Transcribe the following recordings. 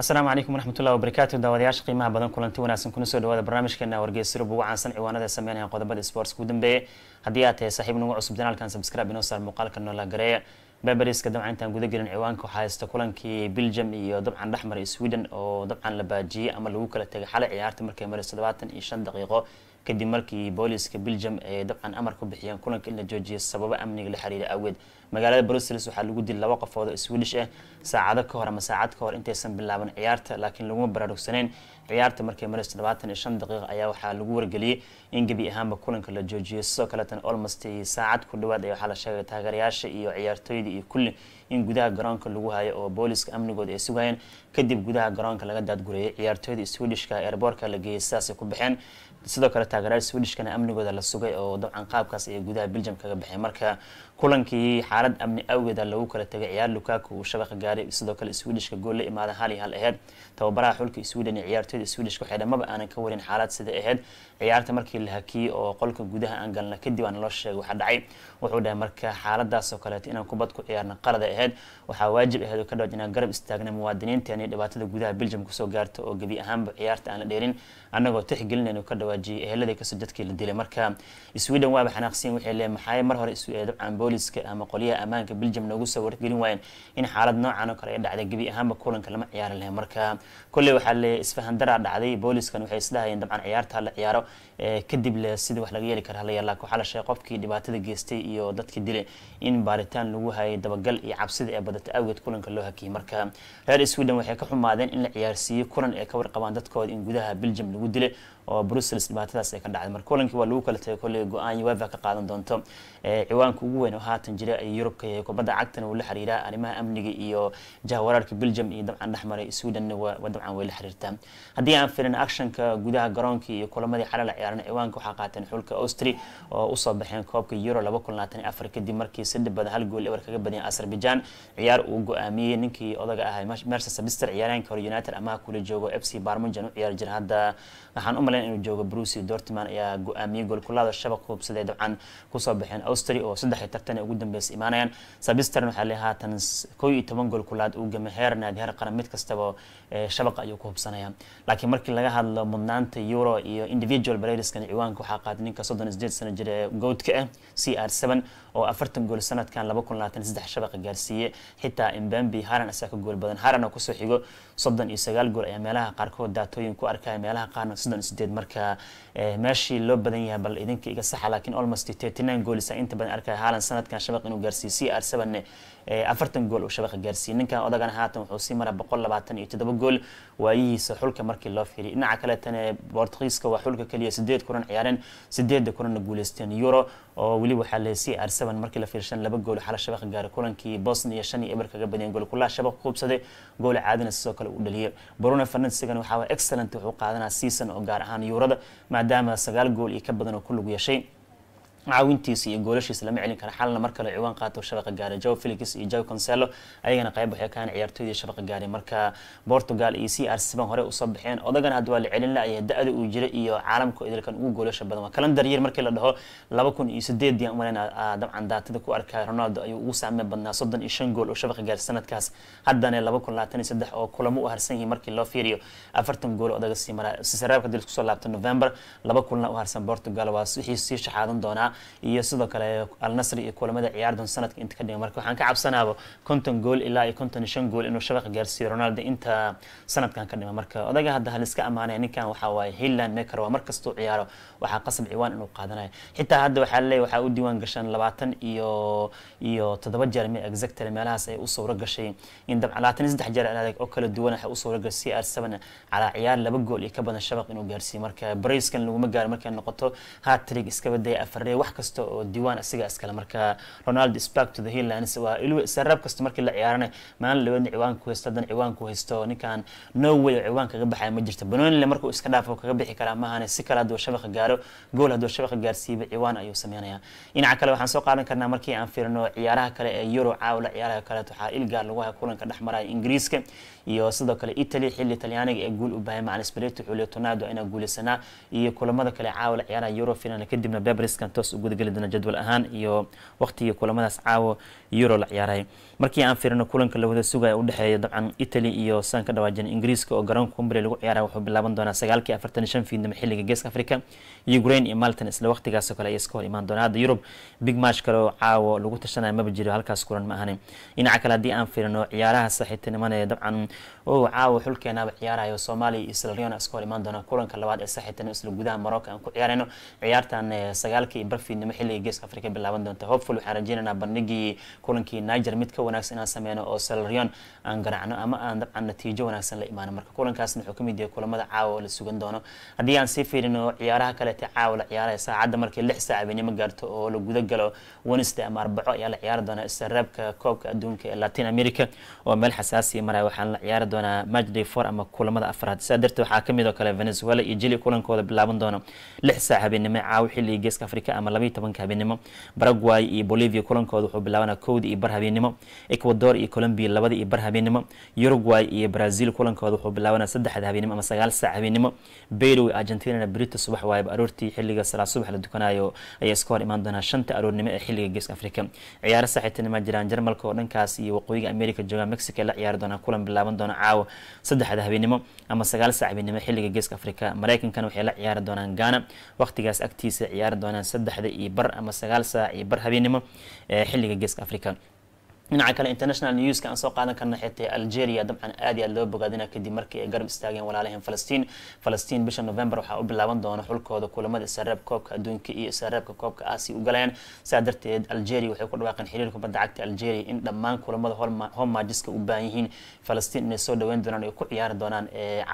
asalaamu calaykum waraxmatullahi wabarakaatu daawadayaasha qiimaha badan kulanti wanaagsan kuna soo dhawaada barnaamijkeena wargeysyada ugu caansan ciwaanada sameynaya qodobada sports ugu dambeeye haddii aad tahay saaxiib nagu cusub janaalkan subscribe inoo saar muuqaalka noola gareeya berberiska dabcan intaan guda gelin ciwaanka waxaa haysta kulankii belgium iyo dabcan dhexmar sweden oo dabcan la baajiyey ama lagu kala tegay xalay ciyaarta markay marayso todobaatan iyo shan daqiiqo kadib markii booliska belgium ay dabcan amar ku bixiyeen kulanka in la joojiyay sababo amniga la xiriira awgeed magaalada brussels waxaa lagu dilay laba qofood oo swidish ah eh, saacado ka hor ama saacad ka hor intaysan bilaaban ciyaarta laakiin laguma baraarugsanayn ciyaarta markay marayso labaatan iyo shan daqiiq ayaa waxaa lagu wargeliyey in gebi ahaanba kulanka la joojiyo sidoo kaletan olmost saacad ku dhawaad ayaa waxaa la sheegay taageerayaasha iyo ciyaartooyda iyo kulli in gudaha garoonka lagu hayo oo booliska amnigooda ay sugayeen kadib gudaha garoonka laga daadgureeyay ciyaartoyda swidishka eerboorka la geeyey sidaasay ku baxeen sidoo kale taageerayaal swedishkana amnigooda la sugay oo dabcan qaabkaas ay gudaha belgium kaga baxeen marka kulankii xaalad amni awgeeda lagu kala tegay ciyaar lukaku uu shabaqa gaaray sidoo kale swedishka gool la imaada hal iyo hal aheyd tababaraha xulka sweden iyo ciyaartooyda swedishka waxay dhammaba aanan ka warin xaalad siday aheyd ciyaarta markii la hakiyey oo qolka gudaha aan galna kadib aan loo sheegay waxa dhacay wuxuu dhahay marka xaaladaasoo kaleeto inaan kubad ku ciyaarna qalada aheyd waxaa waajib aheed oo ka dhowd inaan garab istaagna muwaadiniinteeni dhibaatada gudaha belgium kusoo gaarta oo gebi ahaanba ciyaarta aan la dheerin annagoo tixgelinaynu ka dhawaajiyey ehelada kasoo dadkii la dilay marka sweden waaba xanaaqsiin waxay leeyahay maxay mar hore dabcan booliska ama qolyaha ammaanka beljam noogu soo wargelin waayeen in xaalad noocan oo kale ay dhacday gebi ahaanba kulanka lama ciyaari lahay marka kolley waxaa le isfahandaraa dhacday booliskan waxay isdhahayeen dabcan ciyaartaa la ciyaaro Eh, kadib le sidii wax laga yeeli kara halayaa waxaa la sheegay qofkii dhibaatada geystay iyo dadkii dile in baaritaan lagu hayay dabagal iyo cabsida ee badata awgeed kulanka loo hakiyay marka reer sweden waxay ka xumaadeen in la ciyaarsiiyey kulan ay ka warqabaan dadkooda in gudaha belgium lagu dilay oo brussels dhibaatadaas ay ka dhacday marka kulankii waa lagu kala tagay kolley go-aan ueva ka qaadan doonto eh, ciwaanka ugu weyn oo haatan jira ay yurubka yahay kubadda cagtana uu la xiriiraa arrimaha amniga iyo jahwaraarka belgium iyo dabcan dhexmaray swedenna dabcan way la xiriirtaa haddii aan firin actionka gudaha garoonka iyo kulamadii xalala ciyaaran ciwaanka waxaa qaateen xulka austri oo usoo baxeen koobka euro kadib markii si dhibada hal gool ewer kaga badiyeen azerbaijan ciyaar uu go ninkii odaga ahay mercer sabister hore united amaha kula joogo f c barmunjan u ciyaari jira hadda waxaan u malayn inuu joogo bruce dortman ayaa go-aamiyey goolkulaada shabaq hubsadee dabcan kusoo baxeen austri oo saddex iyo tartan ugu dambeysa imaanayaan sabistern waxaa leeyahay haatan kow iyo toban goolkulaad uu gamay heer naadi heer qaran mid kastaba shabaqa ayuu ku hubsanaya laakiin markii laga hadlo mudnaanta euro iyo individual fayraska ciwaanka waxaa qaaday ninka soddon sideed sano jir ee goodka ah c r n oo afartan gool sanadkan laba kun labaatan saddex shabaqa gaarsiiye xitaa imbambi haran asaa ka gool badan harana kusoo xigo soddon iyo sagaal gool ayaa meelaha qaarkood daatooyin ku arkaya meelaha qaarna soddon iyo marka eh, meeshii loo badan yahay bal idinka iga saxa laakiin almost thirty nine goolisa inta badan arkaya haalan sanadkan shabaq inuu gaarsiiye c r ne afartan gool uu shabaqa gaarsiiyey ninkan odagana haatan wuxuu sii mara boqol labaatan iyo toddoba gool waayihiisa xulka markii loo fiiriy dhinaca kaletana bortugiiska waa xulka keliya sideed kulan ciyaareen sideedda kulanna guuleysteen euro oo weli waxaa la c r seven markii la fiirshan laba gool xala shabaqa gaaray kulankii bosnia shan iyo eber kaga badiyeen gool kulaa shabaqa kuubsaday gool caadina sidoo kale uu dhaliyay bruno fernandes isagana waxaa excellent wuxuu qaadanaa season oo gaar ahaan yuurada maadaama sagaal gool iyo ka badan oo ku lug yeeshay caawintiisa iyo goolashiisa lama celin kara xalna mar kale ciwaan qaato shabaqa gaari jow felix iyo jow concelo ayagana qayb waxay kahan ciyaartoydii shabaqa gaari marka portugal iyo c r siban hore usoo baxeen odagana hadda waa la celin la'aya da-da uu jira iyo caalamka idilkan ugu goolasha badan waa kalandar markii la dhaho laba kun iyo sideediyan umaleyna dabcan daatada ku arkaya ronaldo ayuu ugu saamee badnaa soddon iyo shan gool oo shabaqa gaari sanadkaas haddana laba kun labaatan iyo saddex oo kulamo u harsan yihiin markii loo fiiriyo afartan gool odaga sii maraa sisareebka dil isku soo laabta november laba kulna u harsan portugal waa wixii sii shaxaadan doonaa iyo sidoo kale alnasri iyo kulamada ciyaardan sanadka inta kadhigay marka waxaan ka cabsanaaba konton gool ilaa iyo konton shan gool inuu shabaqa gaarsiiyo ronaldo inta sanadkan ka dhima marka odaga hadda haliska ammaanaya ninkan waxaa waaye hiland maker waa markastuu ciyaaro waxaa qasab ciwaan inuu qaadanayo xitaa hadda waxaa laleeyahy waxaa u diiwaan gashan labaatan iyo iyo toddoba jeer me exactly meelahaas ay u sawro in dabcan labaatan saddex jeer adeeg oo kala duwan waxay u sawro c r seven calaa ciyaar laba gool iyo ka badan shabaq inuu gaarsiiyo marka bariiskan laguma gaaro markay noqoto haatrig iska afarree wax kasta oo diiwaan isaga iskale marka ronald spark to the highlands waa iluu sarraab kasta markii la ciyaaranay maalin labaadna ciwaanka ku haysto haddana ciwaanka haysto ninkan norway oo ciwaan kaga baxaya ma jirta banoonile markuu iska dhaafo kaga bixi karaa maahane si kale hadduu shabaqa gaaro gool hadduu shabaqa gaarsiiyaba ciwaan ayuu sameynayaa dhinaca kale waxaan soo qaadan karnaa markii aan fiirno ciyaaraha kale ee yuro caawa ciyaaraha kaleet waxaa ilgaar lagu haya kulanka dhex maraya ingiriiska iyo sidoo kale italy xilli talyaaniga ee guul u baahay macan spirito julio tornado inaa guulaysanaa iyo kulamada kale caawa ciyaaraha euro finala kadibna bebriskan toos u gudageli doona jadwal ahaan iyo waqtigii kulamadaas caawo euro la ciyaaray markii aan fiirino kulanka lawada sugaya u dhexeeya dabcan italy iyo san ka dhawaajin ingiriiska oo garoonka kumbari lagu ciyaaraya wuxuu bilaaban doonaa sagaalkii afartan shan fiidnimo xilliga geeska africa ukraine iyo malton isla waqtigaasoo kale ay iska hor imaan doona hadda yurub big match kale oo caawo lagu tashanaya maba jiro halkaas kulan ma ahani dhinaca kale haddii aan fiirino ciyaaraha saaxiibtinimada ee dabcan oo caawo xulkeenaba ciyaarayo soomaaliya iyo sierra leone iska hor imaan doona kulanka labaad ee saaxiibtinimo isla gudaha morocco aan ku ciyaarayno ciyaartan sagaalkii rabfiidnimo xilliga geeska afrika bilaaban doonta hopful waxaan rajeynaynaa bandhigii kulankii niger mid ka wanaagsan inaan sameyno oo salarion aan garaacno ama aan dabcan natiijo wanaagsan la imaano marka kulankaasna wuxuu kamid yahay kulamada caawa oo la sugan doono haddii aan sii fiirino ciyaaraha kaleete caawa la ciyaaraya saacadda markii lix saac habeenimo gaarto oo la guda galo wednesday ama arbaco ayaa la ciyaari doonaa istaraabka koobka adduunka ee latin america oo meel xasaasi maraya waxaan la ciyaari doonaa matchday four ama kulamada afraad sidaa darteed waxaa kamid oo kale venezuela iyo jili kulankooda bilaaban doona lix saac habeenimo caawa xilliga geeska afrika ama ama labaiy tobanka habeenimo baraguay iyo bolivia kulankooda wuxuu bilaabanaa kowdii iyo bar habeenimo ecuador iyo colombia labadii iyo bar habeenimo uruguay iyo brazil kulankooda wuxuu bilaabanaa saddexda habeenimo ama sagaal saac habeenimo beyrow argentinana berito subax waayba aroortii xilliga salaad subax la dukanayo ayaa iska hor imaan doonaa shanta aroornimo ee xilliga geeska africa ciyaaro saaxiibtinima jiraan jarmalka oo dhankaas iyo waqooyiga america jooga mexico la ciyaari doonaa kulan bilaaban doona caawa saddexda habeenimo ama sagaal saac habeenimo xilliga geeska africa mareykankana waxay la ciyaari doonaan ghana waqtigaas agtiisa ciyaari doonaan saddex saddexda iyo bar ama sagaal saac iyo bar habeenimo eh, xilliga geeska africa dhinaca kale international newska aan soo qaadan karna xitay algeria dabcan aad i aad loo bogaadina kadib markii ay garab istaageen walaalaheen falastiin falastiin bisha november waxaa u bilaaban doona xulkooda kulamada isareeb koobka adduunka iyo isareebka koobka aasiya u galayaan sidaa darteed algeria waxay ku dhawaaqeen xiriir kubadda cagta algeria in dhammaan kulamada homaajiska u baahan yihiin falastiin inay soo dhaweyn doonaan ay ku ciyaari doonaan eh,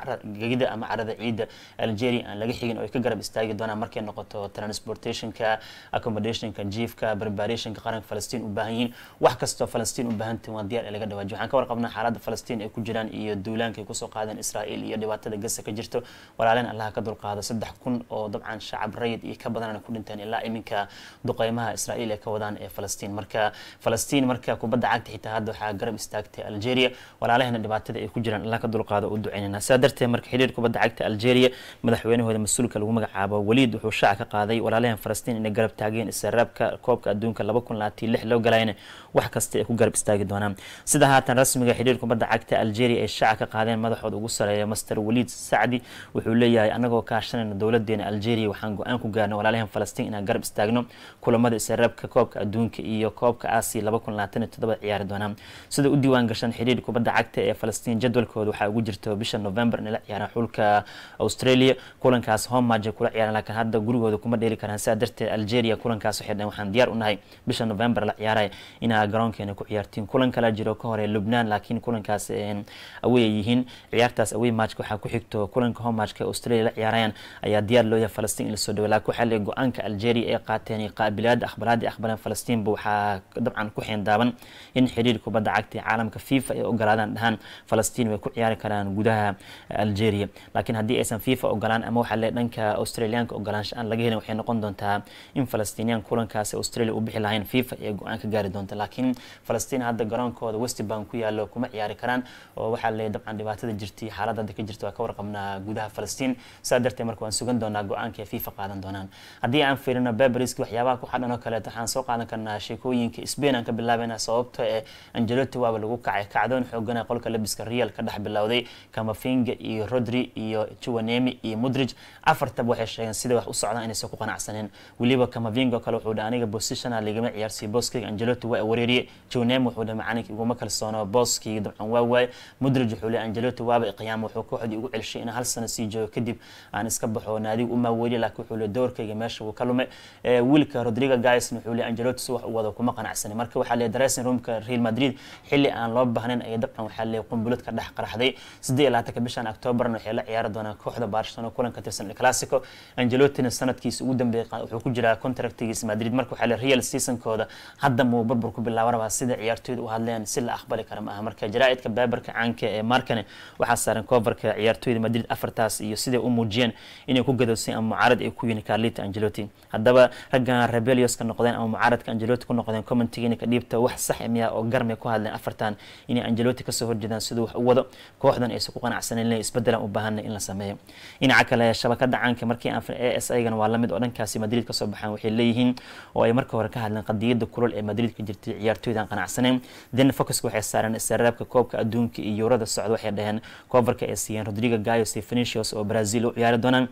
gegida ama carada ciidda algeria aan laga xigin oo ay ka garab istaagi doonaan markay noqoto transportationka accommodationka jiefka preparationka qaranka falastiin u baahan yihiin wax kastoo falastiin u baahantiin waa diyaar ee laga dhawaajiyo waxaan ka warqabnaa xaaladda falastiin ay ku jiraan iyo duulaanka ay kusoo qaadeen israa'iil iyo dhibaatada gasa ka jirto walaaleen allaha ka dulqaado saddex kun oo dabcan shacab rayid iyo ka badanana ku dhinteen ilaa iminka duqeymaha israa'iil ee ka wadaan ee falastiin marka falastiin marka kubadda cagta xitaa hadda waxaa garab istaagtay algeria walaalahayna dhibaatada ay ku jiraan allah ka dulqaado u duceynana sidaa darteed marka xiriir kubadda cagta algeria madaxweynahooda mas-uulka lagu magacaabo waliid wuxuu shaaca ka qaaday walaalahan falastiin inay garab taageen israabka koobka adduunka laba kun laatii lix loo galayna wax kasta ku garab istaagi doonaan sida haatan rasmiga xiriir kubadda cagta algeria ay shaaca ka qaadeen madaxooda ugu sareeya master waliid sacdi wuxuu leeyahay anagoo kaashanayna dowladeena algeria waxaan go-aan ku gaarnay walaalyahan falastiin inaan garab istaagno kulamada isaraabka koobka adduunka iyo koobka asia ciyaari doonaan sida u diiwaan gashan xiriir kubadda cagta ee falastiin jadwalkooda waxaa ugu jirta bisha november inay la ciyaaraan xulka australia kulankaas homaje kula ciyaaraan laakiin hadda gurigooda kuma dheeli karaan sidaa darteed algeria kulankaas waxay dhaheen waxaan diyaar u nahay bisha november la ciyaaray inaa garoonkeena ku ciyaartiin kulan kala jiro ka hore lubnaan laakiin kulankaas eh, awey yihiin ciyaartaas awey match waxaa ku xigto kulanka homatchka australia la ciyaarayaan ayaa diyaar looya falastiin in lasoo dhawo laakiin waxaa go-aanka algeria ay qaateen qaabilaada akhbaraada aqbaleen falastiin ba waxaa dabcan ku xeendaaban in xiriir kubadda cagta caalamka fifa ay ogolaadaan dhahaan falastiin way ku ciyaari karaan gudaha algeria laakiin haddii aysan fifa ogolaan ama waxaa lee dhanka australiyaanka ogolaansha aan laga helin waxay noqon doontaa in falastiiniyaan kulankaas australia u bixi lahayn fifa ee go-aan gaari doonta laakiin falastiin hadda garoonkooda westbound ku yaalo kuma ciyaari karaan oo waxaa leey dabcan dhibaatada jirtay xaaladda hadda ka jirta waa ka warqabnaa gudaha falastiin saa darteed marka waan sugan doonaa go-aanka ay qaadan doonaan haddii aan fiirino bebriski waxyaabaha ku xadhan oo kaleeto waxaan soo qaadan karnaa sheekooyinka spain aan ka bilaabayna sababta ah ee angelotti waaba lagu kacay kacdoon xoogana qolka labiska real ka dhex bilowday kamafinga iyo rodri iyo juwanemi iyo mudrij afartaba waxay sheegeen sida wax u socdaan inaysan ku qanacsaneen weliba kamavinga oo kale wuxuu aniga positionaa ciyaarsiiyo booskeyga angelotti waa wareeriyey تونيم وحول معانك يقول مكر الصانة باس كي يدعم واوي مدرج حول أنجلوت واب قيام وحول كحد يقول على شيء إن هالسنة سيجو كدب عن سكبه نادي وما ولي لك حول دور كي يمشى وكلمة آه، ويلك رودريغا جايس حول أنجلوت سوى وذاك ما قنع السنة مركب وحلي دراسة روم كريال مدريد حلي أن لاب بهنن أي دعم وحلي قنبلت كده حق راح ذي سدي لا تكبش أكتوبر نحيل عيارد وأنا كحد بارشتون وكلن sida ciyaartoydu u hadleen si la aqbali kara maaha marka jaraaidka baabarka caanka ee markane waxaa saaran koofarka ciyaartooyda madrid afartaas iyo siday u muujiyeen inay ku gadowseen ama mucaarad ay ku yihin carlita angelotti haddaba raggan rebelios noqdeen ama mucaaradka angelotti ku noqdeen commentigiina dhiibta wax sax ah miya oo garmay ku hadleen afartan inay angelotti kasoo horjeedaan siduu wax u wado kooxdan aysan ku qanacsaneyn inay isbedelan u baahana in la sameeyo dhinaca kale shabakada caanka markii a s igana waa lamid oo dhankaasi madrid kasoo baxaan waxay leeyihiin oo ay marka hore ka hadleen qadiyada kulol ee madrid ka jirtay ciyaartoydan qanac ganacsanin dina focuska waxay saareen saraabka koobka adduunka iyo yurada socda waxay dhaheen koofarka ay siiyeen rodrigo gayo stefanicios oo brazil u ciyaari doonaan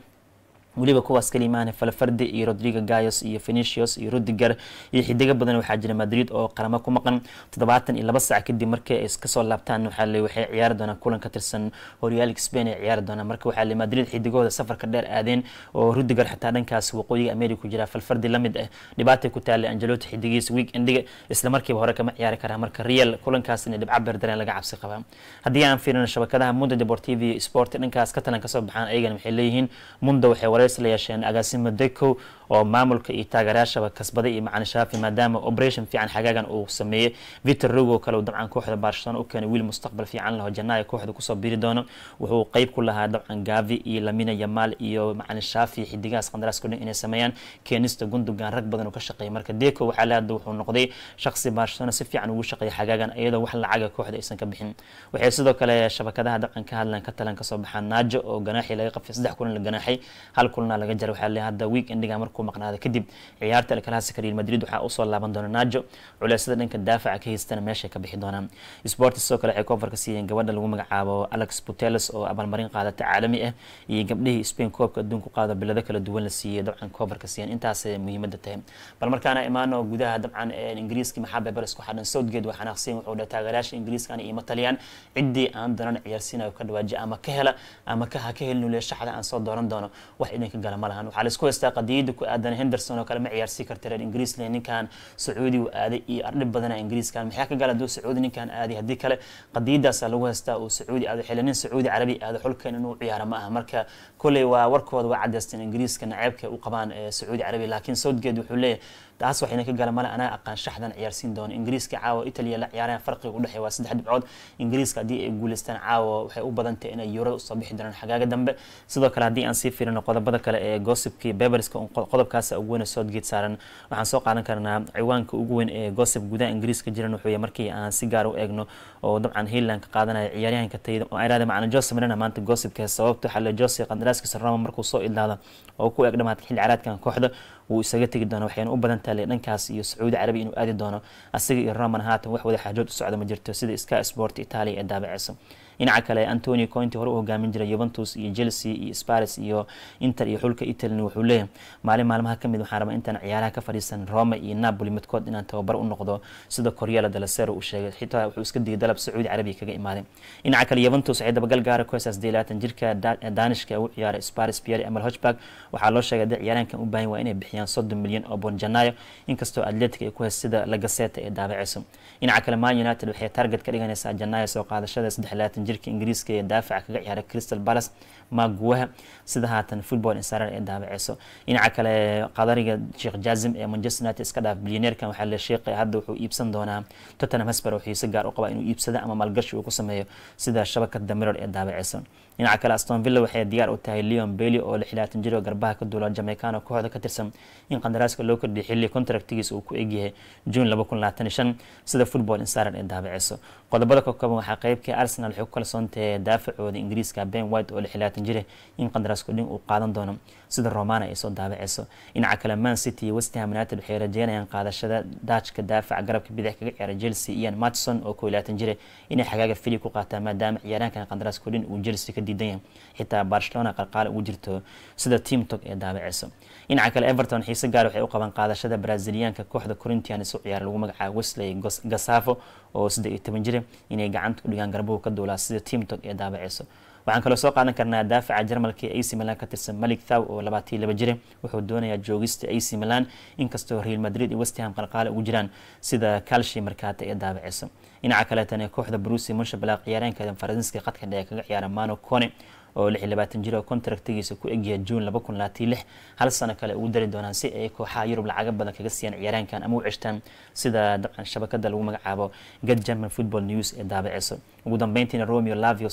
weliba kuwaas kalimaane falfardi iyo rodrigo gayos iyo phenicius iyo rudiger iyo xidigo badan waxaa jira madrid oo qaramo ku maqan toddobaatan iyo laba saac kadib markii ay iskasoo laabtaan waxaale waxay ciyaari doonaan kulan ka tirsan horyaalka spain ay ciyaari doonaan marka waxaale madrid xidigahooda safarka dheer aadeen oo rudiger xataa dhankaas waqooyiga america ku jira falfardi lamid ah dhibaatay ku taallay angeloti xidigiisa week endiga isla markiiba hore kama ciyaari karaa marka real kulankaas inay dhibco berdareen laga cabsi qabaa haddii aan fiirino shabakadaha mundo deportivo iyo sport dhankaas katalan kasoo baxaan ayagana waxay leeyihiin mundo waxay waraysi la yeesheen agaasimo deco oo maamulka iyo taageerayaashaba kasbaday iyo macalin shaafi maadaama operation fiican xagaagan uu sameeyey victor rogo kale uu dabcan kooxda barcelona u keenay wiil mustaqbal fiican laho janaayo kooxda kusoo biiri doono wuxuu qayb ku lahaa dabcan gavi iyo lamina yamaal iyo macalin shaafi xidigaas qandaraaska dhan inay sameeyaan keenista gundogan rag badan oo ka shaqeeya marka deco waxaa la hadda wuxuu noqday shakhsi barcelona si fiican ugu shaqeeya xagaagan iyadoo wax lacaga kooxda aysan ka bixin waxay sidoo kale shabakadaha dabcan ka hadlaan ka talan kasoo baxaan naajo oo ganaaxi laga qabtay saddex kulan la ganaaxay hal liverpoolna laga jara waxaa leeyahay hadda week endiga markuu maqnaada kadib ciyaarta el real madrid waxaa usoo laaban doona naajo culeysada dhanka daafaca ka haystana meeshay ka bixi doonaan sportis sidoo kale waxay koonfar siiyeen gabadha lagu magacaabo alex puteles oo abaalmarin qaadata caalami ah iyo gabdhihii spain koobka adduunku qaada bilado kala duwan la siiyey dabcan koonfar siiyeen intaasay muhiimadda tahay bal markaana imaano gudaha dabcan ingiriiski maxaa beberes ku xadhan southgate waxaan aqsiin wuxuu dhaha taageerayaasha ingiriiskana iyo mataliyaan ciddii aan doonan ciyaarsiinayo ka dhawaajiya ama ka hela ama ha ka helin uliya aan soo dooran doono wax إنك قال ما لهن وحال سكو يستا قديد كأدن هندرسون وكلام عيار سكر ترى إنجليز لين كان سعودي وآدي أرنب بدنا إنجليز كان محاك قال دو سعودي كان آدي هدي كله قديد داس لو يستا وسعودي آدي حلين سعودي عربي آدي حل كان إنه عيار ما أمريكا كله وورك وضع عدست كان عيبك وقبان سعودي عربي لكن صدق دو حليه taas waxayna ka gaala male anaa aqaan shaxdan ciyaarsiin doono ingiriiska caawa italia la ciyaarayaan farqiga udhexeeya waa saddex dhibcood ingiriiska haddii ay guuleystaan caawa waxay u badantahay inay yurada usoo bixi doonaan xagaaga dambe sidoo kale haddii aan sii fiirino qodobada kale ee goosibkii beberska qodobkaas ugu weyna soodgeed saaran waxaan soo qaadan karnaa ciwaanka ugu weyn ee goosib gudaha ingiriiska jiran wuxuu yahay markii aan si gaar ah u eegno oo dabcan hiilanka qaadanaya ciyaaryahanka tayda macna jose marina maanta goosibka sababta ah waxaa le jose qandaraaskiisa roma markuu soo idlaada oo ku eg dhamaadka xilli caraadkan kooxda wuu isaga tegi doona waxayna u badan tahay dhankaas iyo sacuudi carabi inuu aadi doono asaga iyo roman haatan wax wada xaajood u socda ma jirto sida ska sport italia ee daabaceysa dhinaca kale antoni cointi hore u hogaamin jiray yuventus iyo chelsea iyo sparis iyo inter iyo xulka italina wuxuu leeyahay maalin maalmaha kamid waxaan rabaa intaan ciyaaraha ka fadhiisan roma iyo napoli midkood inaan tababar u noqdo sida koryala dalasero uu sheegay xitaa wuxuu iska digay dalab sacuudi carabiya kaga imaaday dhinaca kale yuventus waxay dabagal gaara koesas deelaatan jirka danishka u ciyaaray sparis pierre amal hochberg waxaa loo sheegay haddii ciyaaraankan u baahan waa inay bixiyaan soddon milyan oo bonjanayo inkastoo atletic ay ku haysida lagaseta ee daabacayso dhinaca kale man united waxay target dhiganaysaa janayo soo qaadashada saddex laatan jir jirka ingiriiska ee daafaca kaga ciyaara crystal balas ma guwaha sida haatan football insarar ee daabaceyso dhinaca kale qadariga sheekh jazim ee manchester united iska dhaaf bilyaneerkan waxaa la sheeqay hadda wuxuu iibsan doonaa tottenham hotspur wuxuu si gaar u qabaa inuu iibsada ama maalgashi uu ku sameeyo sida shabakada mirror ee daabaceyso dhinaca kale aston villa waxay diyaar u tahay leon bailey oo lixlaatan jir oo garbaha ka duula jamaicano kooxda ka tirsan in qandaraaska loo kordhiyay xilli kontraktigiisa uu ku egyahay june laba kun labaatan iyo shan sida football insarar ee daabaceyso qodobada ka kooban waxaa qeybkii arsenal waxay ku kalsoon tahay daafacooda ingiriiska ben white oo lixlaatan afartan jire in qandaraasku dhin uu qaadan doono sida romana ay soo daabaceyso dhinaca kale man city westham united waxay rajeynayaan qaadashada daajka daafac garabka bidix kaga ciyaara chelsea ian matson oo kooiy labaatan jire inay xagaaga fili ku qaataan maadaama ciyaaraankan qandaraasku dhin uu chelsea ka diidan yahay xitaa barcelona qalqaali ugu jirto sida team ee daabaceyso dhinaca kale everton xiise gaar ah waxay u qaban qaadashada braziliyaanka kooxda corinthians u ciyaar lagu magacaabo wesley gasafo oo siddeed iyo toban jire inay gacanta u dhigaan garbuhu ka duulaa sida team ee daabaceyso waxaan kaloo soo qaadan karnaa daafaca jarmalka ac milan ka tirsan malik thaw oo labaatii laba jire wuxuu doonayaa joogista ac milan inkastoo real madrid iyo westham qalqaale ugu jiraan sida calshi markaata ee daabacisa dhinaca kaleetana kooxda brusi munshabala ciyaareenka faransiiska khadka dhexe kaga ciyaara mano cone oo jir oo kontraktigiisa ku egyaha juun hal sano kale ugu dari doonaan si ay kooxaha yurub lacaga badan kaga siiyaan ciyaaraankan ama u ceshtaan sida dabcan shabakada lagu magacaabo gad german football news ee daabiciso ugu dambeyntiina romeo lavio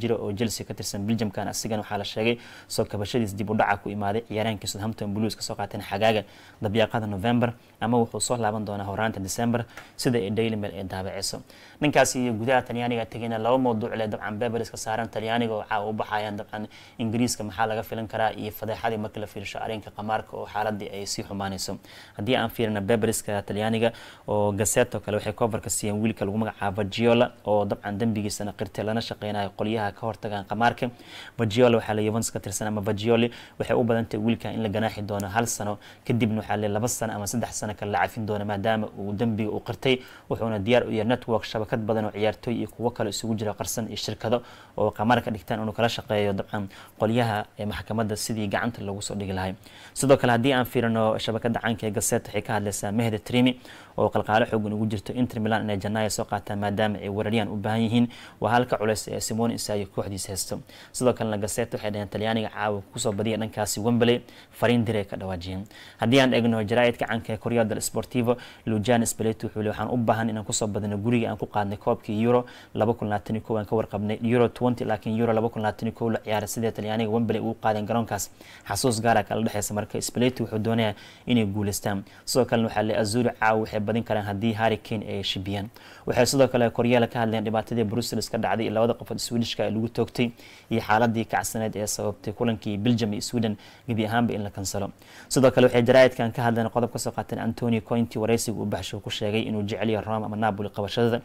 jir oo chelsea ka tirsan belgiumkan asigan waxaa la sheegay soo kabashadiis dib u ku imaaday ciyaaraankii southampton blues kasoo qaateen xagaaga dabyaaqada november ama wuxuu soo laaban doonaa horaanta december sida ee daily mail ee daabiciso ninkaasi gudaha talyaaniga tegayna laba mawduuc le dabcan bebelis saaran talyaaniga oo caawa u baxa lahaayeen dabcan ingiriiska maxaa laga filan karaa iyo fadeexadii marka la fiirsho arrinka qamaarka oo xaaladii ay sii xumaanayso haddii aan fiirina beberiska talyaaniga oo gaseto kale waxay koofarka siiyeen wiilka lagu magacaabo vagiola oo dabcan dembigiisana qirtay lana shaqeynayo qolyaha ka hortagaan qamaarka vagiola waxaa la yuvans ka tirsan ama vagioli waxay u badantay wiilka in la ganaaxi doono hal sano kadibna waxaa le laba sano ama saddex sano kale la cafin doono maadaama uu dembiga uu qirtay wuxuuna diyaar u yahay network shabakad badan oo ciyaartooy iyo kuwo kale isugu jira qarsan iyo shirkado oo qamaarka dhigtaan inuu kala shaqeeyo shaqeeyo dabcan qolyaha maxkamadda sidii gacanta lagu soo dhigi lahay sidoo kale haddii aan fiirino shabakada caanka ee gaset waxay ka hadlaysaa mehdi trimi oo qalqaalo xoogan ugu jirto inter milan inay janaayo soo qaataan maadaama ay weerariyaan u baahan yihiin waa halka culeys ee simon isayo kooxdiisa haysto sidoo kalena gaset waxay dhaheen talyaaniga caawa kusoo badiya dhankaasi wembley fariin diray ka dhawaajiyeen haddii aan eegno jaraa'idka canka ee korea del sportivo lujan speleto wuxuu le waxaan u baahan inaan kusoo badino gurigii aan ku qaadnay koobkii euro laba kun labaatan iyo kow aan ka warqabnay euro twenty laakiin euro laba kun labaatan iyo kow la ciyaaray sidee talyaaniga wembley ugu qaadeen garoonkaas xasuus gaara ah kala dhexeysa marka spleti wuxuu doonaya inay guuleystaan sidoo kalena waxaa le azuri caaw waxay badin karaan haddii harrikane ay shibiyaan waxay sidoo kale koryeela ka hadleen dhibaatadii brussels ka dhacday labada qofood swedishka ee lagu toogtay iyo xaaladii kacsaneed ee sababtay kulankii belgium iyo sweden gebi ahaanba in la kansalo sidoo kale waxay jaraa'idkan ka hadleen qodob kasoo qaateen antoni cointi wareysiga uu baxshigu ku sheegay inuu jeceliyo rome ama napoli qabashadada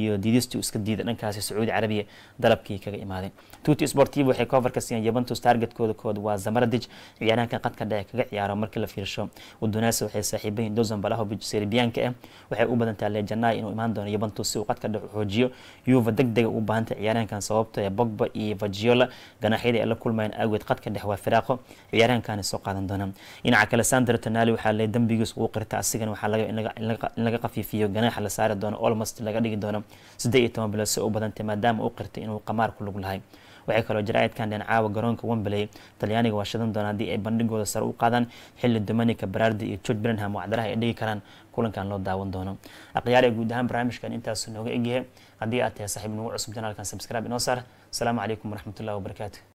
iyo diidistii iska diida dhankaasi sacuudi carabiya dalabkii kaga imaaday sportiv waxay kofarka siiyeen yuventus targetkooda kood waa zamaradij ciyaarahanka qadka dhexe kaga ciyaaro markii la fiirsho udunase waxay saaxiibayiin dozan balahovic serbiyanka ah eh. waxay u badan tahay lejanai inuu imaan doono yuventus si uu qadka dhexe xoojiyo yuva deg dega u baahanta ciyaarahankan sababto ee ah bogba iyo vagiola ganaxyada ay la kulmayeen awgeed qadka dhexe waa firaaqo ciyaarahankana soo qaadan doona dhinaca kale sandra tonali waxaa lee dembigiis uu qirta asigana waxaa laga in laga qafiifiyo ganaaxa la saari doono olmost laga dhigi doono siddeed iyo toban bilo si u badantahy maadaama u qirtay inuu qamaar ku lug lahay waxay kaloo jira aydkan dhan caawa garoonka wembley talyaaniga waa shidan doona haddii ay bandhigooda sare u qaadaan xilli domanica berardi iyo george brenham wacdaraha ay dhigi karaan kulankan loo daawan doono akhyaar ee guud ahaan barnaamijkan intaas nooga egyahay haddii aad tahay saaxiib nagu cusub janaalkan sabscribe inoo saar asalaamu calaykum waraxmatullahi wabarakaatu